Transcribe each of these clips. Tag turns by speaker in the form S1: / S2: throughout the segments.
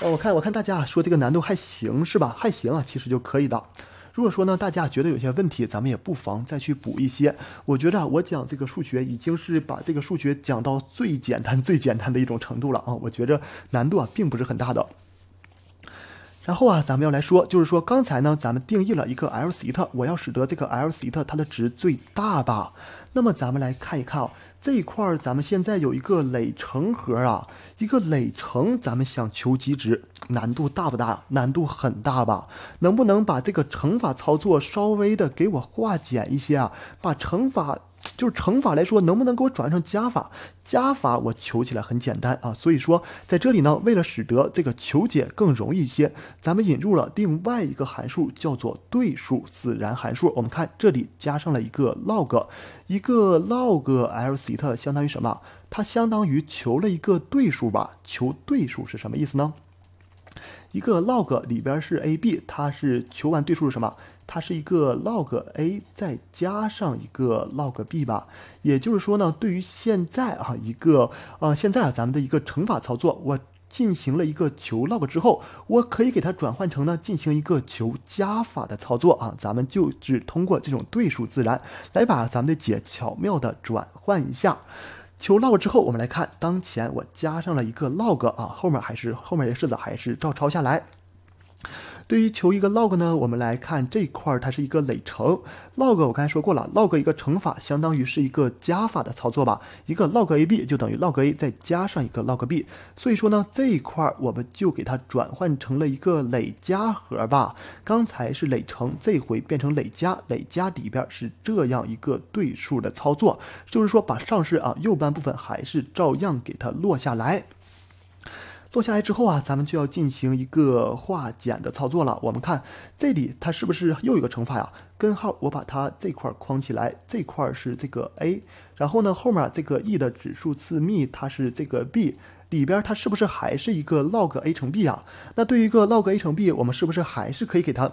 S1: 呃，我看，我看大家说这个难度还行，是吧？还行啊，其实就可以的。如果说呢，大家觉得有些问题，咱们也不妨再去补一些。我觉得我讲这个数学已经是把这个数学讲到最简单、最简单的一种程度了啊。我觉得难度啊并不是很大的。然后啊，咱们要来说，就是说刚才呢，咱们定义了一个 l 西塔，我要使得这个 l 西塔它的值最大吧。那么咱们来看一看啊，这一块咱们现在有一个累乘和啊，一个累乘，咱们想求极值，难度大不大？难度很大吧？能不能把这个乘法操作稍微的给我化简一些啊？把乘法。就是乘法来说，能不能给我转成加法？加法我求起来很简单啊，所以说在这里呢，为了使得这个求解更容易一些，咱们引入了另外一个函数，叫做对数自然函数。我们看这里加上了一个 log，一个 log l c 特相当于什么？它相当于求了一个对数吧？求对数是什么意思呢？一个 log 里边是 a b，它是求完对数是什么？它是一个 log a 再加上一个 log b 吧，也就是说呢，对于现在啊一个啊现在啊咱们的一个乘法操作，我进行了一个求 log 之后，我可以给它转换成呢进行一个求加法的操作啊，咱们就只通过这种对数自然来把咱们的解巧妙的转换一下。求 log 之后，我们来看当前我加上了一个 log 啊后面还是后面也式子还是照抄下来。对于求一个 log 呢，我们来看这块儿，它是一个累乘 log。我刚才说过了，log 一个乘法相当于是一个加法的操作吧？一个 log a b 就等于 log a 再加上一个 log b。所以说呢，这一块儿我们就给它转换成了一个累加和吧。刚才是累乘，这回变成累加。累加里边是这样一个对数的操作，就是说把上式啊右半部分还是照样给它落下来。做下来之后啊，咱们就要进行一个化简的操作了。我们看这里，它是不是又一个乘法呀？根号，我把它这块框起来，这块是这个 a，然后呢，后面这个 e 的指数次幂，它是这个 b，里边它是不是还是一个 log a 乘 b 啊？那对于一个 log a 乘 b，我们是不是还是可以给它？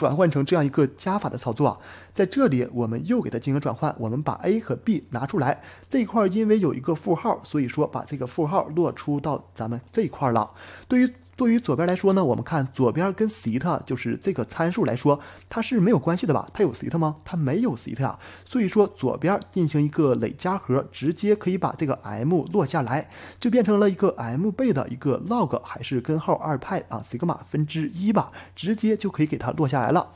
S1: 转换成这样一个加法的操作，在这里我们又给它进行转换，我们把 a 和 b 拿出来，这块因为有一个负号，所以说把这个负号落出到咱们这块了，对于。对于左边来说呢，我们看左边跟西塔就是这个参数来说，它是没有关系的吧？它有西塔吗？它没有西塔，所以说左边进行一个累加和，直接可以把这个 m 落下来，就变成了一个 m 倍的一个 log 还是根号二派啊西格玛分之一吧，直接就可以给它落下来了。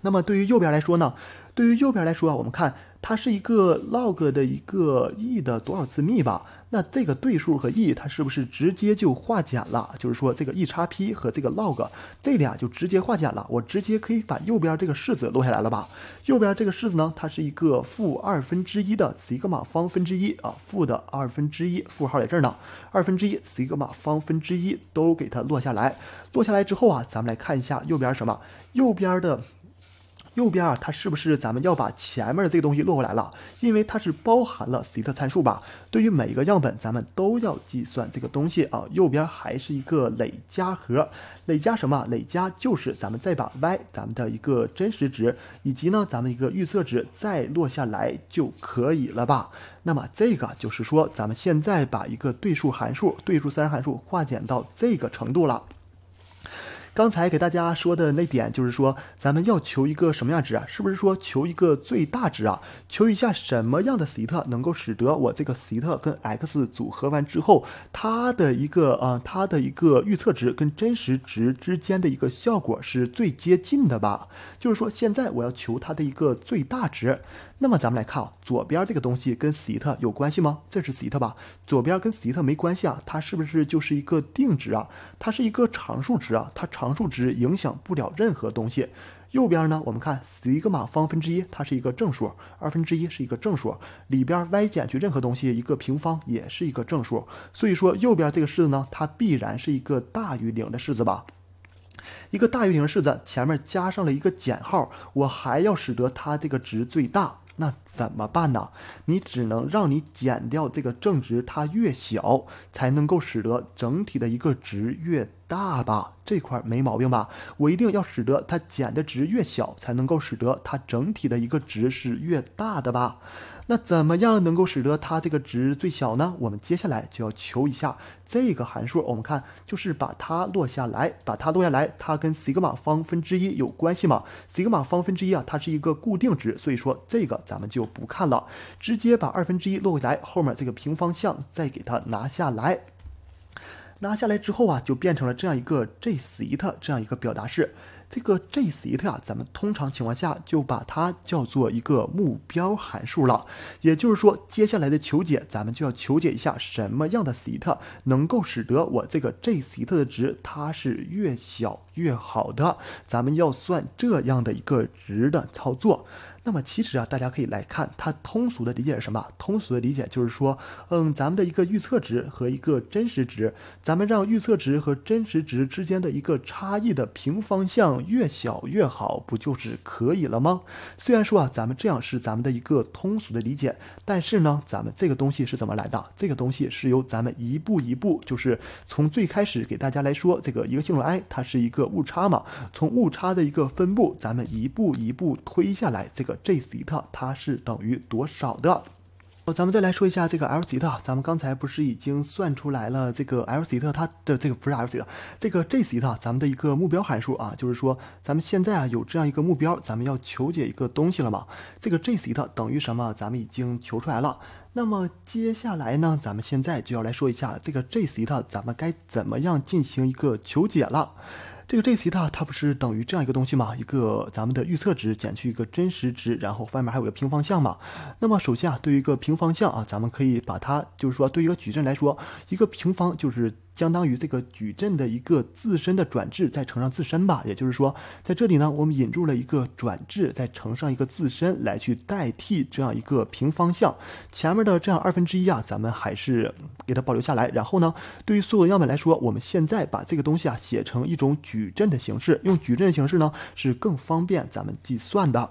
S1: 那么对于右边来说呢？对于右边来说，啊，我们看。它是一个 log 的一个 e 的多少次幂吧？那这个对数和 e，它是不是直接就化简了？就是说这个 e 叉 p 和这个 log，这俩就直接化简了。我直接可以把右边这个式子落下来了吧？右边这个式子呢，它是一个负二分之一的西格玛方分之一啊，负的二分之一，负号在这儿呢，二分之一西格玛方分之一都给它落下来。落下来之后啊，咱们来看一下右边什么？右边的。右边啊，它是不是咱们要把前面的这个东西落过来了？因为它是包含了斜的参数吧？对于每一个样本，咱们都要计算这个东西啊。右边还是一个累加和，累加什么？累加就是咱们再把 y，咱们的一个真实值，以及呢，咱们一个预测值，再落下来就可以了吧？那么这个就是说，咱们现在把一个对数函数、对数三人函数化简到这个程度了。刚才给大家说的那点，就是说咱们要求一个什么样值啊？是不是说求一个最大值啊？求一下什么样的西塔能够使得我这个西塔跟 x 组合完之后，它的一个啊，它的一个预测值跟真实值之间的一个效果是最接近的吧？就是说现在我要求它的一个最大值。那么咱们来看啊，左边这个东西跟西塔有关系吗？这是西塔吧？左边跟西塔没关系啊，它是不是就是一个定值啊？它是一个常数值啊，它常。常数值影响不了任何东西。右边呢，我们看西格玛方分之一，它是一个正数，二分之一是一个正数，里边 y 减去任何东西一个平方也是一个正数，所以说右边这个式子呢，它必然是一个大于零的式子吧。一个大于零的式子前面加上了一个减号，我还要使得它这个值最大。那怎么办呢？你只能让你减掉这个正值，它越小，才能够使得整体的一个值越大吧？这块没毛病吧？我一定要使得它减的值越小，才能够使得它整体的一个值是越大的吧？那怎么样能够使得它这个值最小呢？我们接下来就要求一下这个函数。我们看，就是把它落下来，把它落下来，它跟西格玛方分之一有关系吗？西格玛方分之一啊，它是一个固定值，所以说这个咱们就不看了，直接把二分之一落下来，后面这个平方项再给它拿下来。拿下来之后啊，就变成了这样一个 J s e t 这样一个表达式。这个 J s e t 啊，咱们通常情况下就把它叫做一个目标函数了。也就是说，接下来的求解，咱们就要求解一下什么样的 s e t 能够使得我这个 J s e t 的值它是越小越好的。咱们要算这样的一个值的操作。那么其实啊，大家可以来看它通俗的理解是什么？通俗的理解就是说，嗯，咱们的一个预测值和一个真实值，咱们让预测值和真实值之间的一个差异的平方向越小越好，不就是可以了吗？虽然说啊，咱们这样是咱们的一个通俗的理解，但是呢，咱们这个东西是怎么来的？这个东西是由咱们一步一步，就是从最开始给大家来说，这个一个性数 i 它是一个误差嘛，从误差的一个分布，咱们一步一步推下来这个。J 贝塔它是等于多少的？哦，咱们再来说一下这个 L 贝塔，咱们刚才不是已经算出来了？这个 L 贝塔它的这个不是 L 贝塔，这个 J 贝塔，咱们的一个目标函数啊，就是说，咱们现在啊有这样一个目标，咱们要求解一个东西了嘛？这个 J 贝塔等于什么？咱们已经求出来了。那么接下来呢，咱们现在就要来说一下这个 J 贝塔，咱们该怎么样进行一个求解了？这个 J theta 它不是等于这样一个东西吗？一个咱们的预测值减去一个真实值，然后外面还有一个平方项嘛。那么首先啊，对于一个平方项啊，咱们可以把它就是说对于一个矩阵来说，一个平方就是。相当于这个矩阵的一个自身的转置再乘上自身吧，也就是说，在这里呢，我们引入了一个转置再乘上一个自身来去代替这样一个平方向。前面的这样二分之一啊，咱们还是给它保留下来。然后呢，对于所有样本来说，我们现在把这个东西啊写成一种矩阵的形式，用矩阵形式呢是更方便咱们计算的。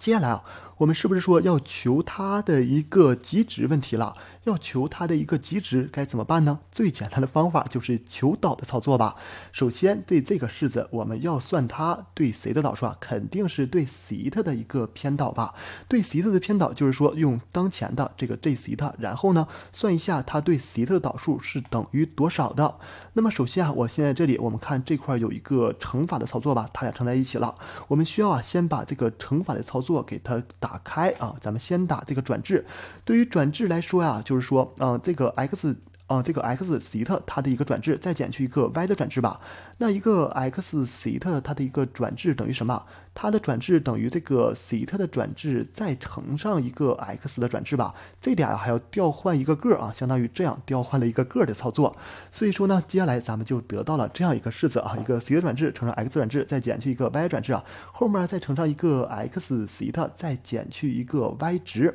S1: 接下来啊。我们是不是说要求它的一个极值问题了？要求它的一个极值该怎么办呢？最简单的方法就是求导的操作吧。首先，对这个式子，我们要算它对谁的导数啊？肯定是对西塔的一个偏导吧？对西塔的偏导就是说，用当前的这个 j 西塔，然后呢，算一下它对西塔的导数是等于多少的。那么首先啊，我现在这里我们看这块有一个乘法的操作吧，它俩乘在一起了。我们需要啊，先把这个乘法的操作给它打。打开啊，咱们先打这个转置。对于转置来说呀，就是说，啊，这个 x。啊，这个 x 西特它的一个转置，再减去一个 y 的转置吧。那一个 x 西特它的一个转置等于什么？它的转置等于这个西特的转置再乘上一个 x 的转置吧。这俩还要调换一个个啊，相当于这样调换了一个个的操作。所以说呢，接下来咱们就得到了这样一个式子啊，一个西特转置乘上 x 转置，再减去一个 y 转置啊，后面再乘上一个 x 西特，再减去一个 y 值。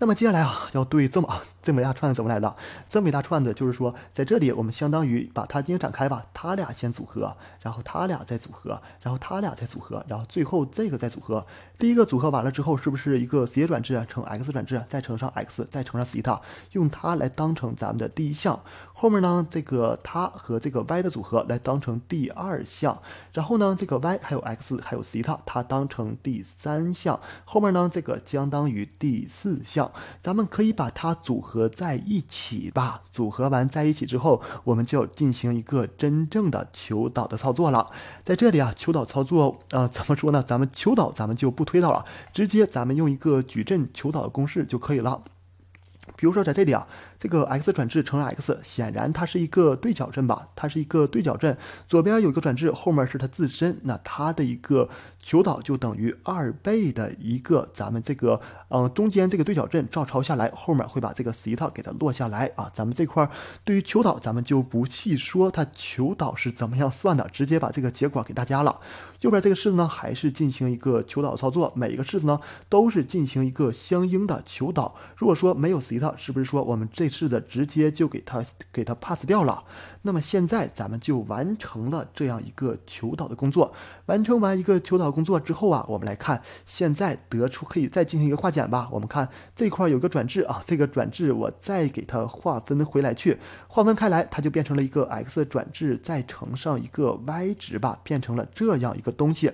S1: 那么接下来啊，要对这么这么一大串子怎么来的？这么一大串子，就是说在这里我们相当于把它进行展开吧。它俩先组合，然后它俩再组合，然后它俩再组合，然后最后这个再组合。第一个组合完了之后，是不是一个斜转置乘 x 转置再乘上 x 再乘上西塔，用它来当成咱们的第一项。后面呢，这个它和这个 y 的组合来当成第二项。然后呢，这个 y 还有 x 还有西塔，它当成第三项。后面呢，这个相当于第四项。咱们可以把它组合在一起吧。组合完在一起之后，我们就进行一个真正的求导的操作了。在这里啊，求导操作啊，怎么说呢？咱们求导，咱们就不推导了，直接咱们用一个矩阵求导的公式就可以了。比如说在这里啊。这个 x 转置乘 x，显然它是一个对角阵吧？它是一个对角阵，左边有一个转置，后面是它自身。那它的一个求导就等于二倍的一个咱们这个，嗯，中间这个对角阵照抄下来，后面会把这个西塔给它落下来啊。咱们这块对于求导，咱们就不细说它求导是怎么样算的，直接把这个结果给大家了。右边这个式子呢，还是进行一个求导操作，每一个式子呢都是进行一个相应的求导。如果说没有西塔，是不是说我们这？是的，直接就给他给他 pass 掉了。那么现在咱们就完成了这样一个求导的工作。完成完一个求导工作之后啊，我们来看，现在得出可以再进行一个化简吧。我们看这块有个转置啊，这个转置我再给它划分回来去，划分开来，它就变成了一个 x 转置再乘上一个 y 值吧，变成了这样一个东西。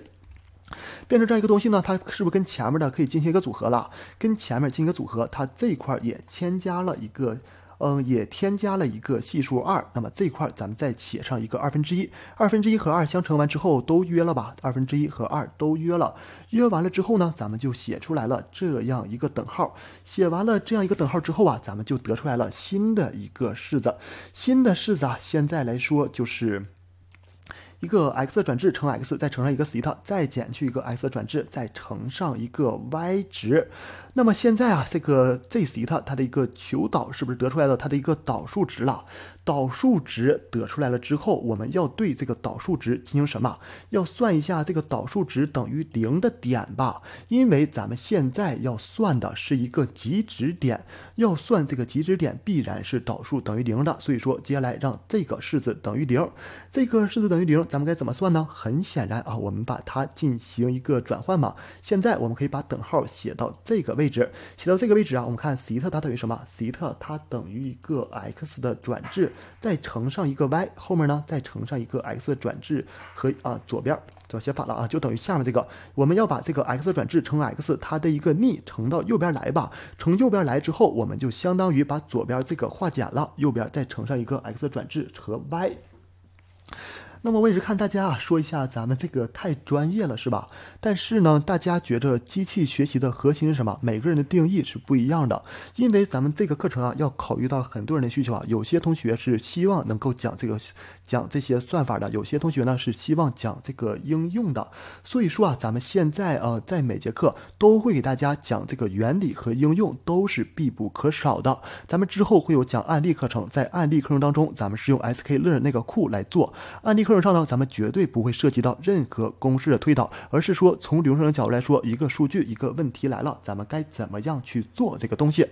S1: 变成这样一个东西呢？它是不是跟前面的可以进行一个组合了？跟前面进行一个组合，它这块儿也添加了一个，嗯，也添加了一个系数二。那么这块儿咱们再写上一个二分之一，二分之一和二相乘完之后都约了吧？二分之一和二都约了，约完了之后呢，咱们就写出来了这样一个等号。写完了这样一个等号之后啊，咱们就得出来了新的一个式子，新的式子啊，现在来说就是。一个 x 转置乘 x 再乘上一个西塔，再减去一个 x 转置再乘上一个 y 值，那么现在啊，这个 z 西塔它的一个求导是不是得出来了？它的一个导数值了？导数值得出来了之后，我们要对这个导数值进行什么？要算一下这个导数值等于零的点吧，因为咱们现在要算的是一个极值点，要算这个极值点必然是导数等于零的，所以说接下来让这个式子等于零，这个式子等于零，咱们该怎么算呢？很显然啊，我们把它进行一个转换嘛。现在我们可以把等号写到这个位置，写到这个位置啊，我们看西塔它等于什么？西塔它等于一个 x 的转置。再乘上一个 y，后面呢再乘上一个 x 转置和啊左边，怎写反了啊？就等于下面这个。我们要把这个 x 转置乘 x，它的一个逆乘到右边来吧。乘右边来之后，我们就相当于把左边这个化简了，右边再乘上一个 x 转置和 y。那么我也是看大家啊，说一下咱们这个太专业了是吧？但是呢，大家觉着机器学习的核心是什么？每个人的定义是不一样的。因为咱们这个课程啊，要考虑到很多人的需求啊。有些同学是希望能够讲这个，讲这些算法的；有些同学呢是希望讲这个应用的。所以说啊，咱们现在啊，在每节课都会给大家讲这个原理和应用，都是必不可少的。咱们之后会有讲案例课程，在案例课程当中，咱们是用 S K Learn 那个库来做案例课。上呢，咱们绝对不会涉及到任何公式的推导，而是说从流程的角度来说，一个数据，一个问题来了，咱们该怎么样去做这个东西？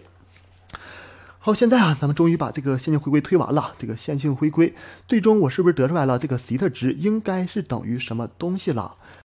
S1: 好，现在啊，咱们终于把这个线性回归推完了。这个线性回归，最终我是不是得出来了？这个 theta 值应该是等于什么东西了？